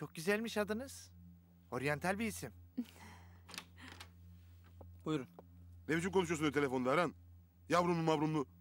Çok güzelmiş adınız. Oriental bir isim. Buyurun. Ne biçim konuşuyorsun öyle telefonda Erhan? Yavrumlu mavrumlu.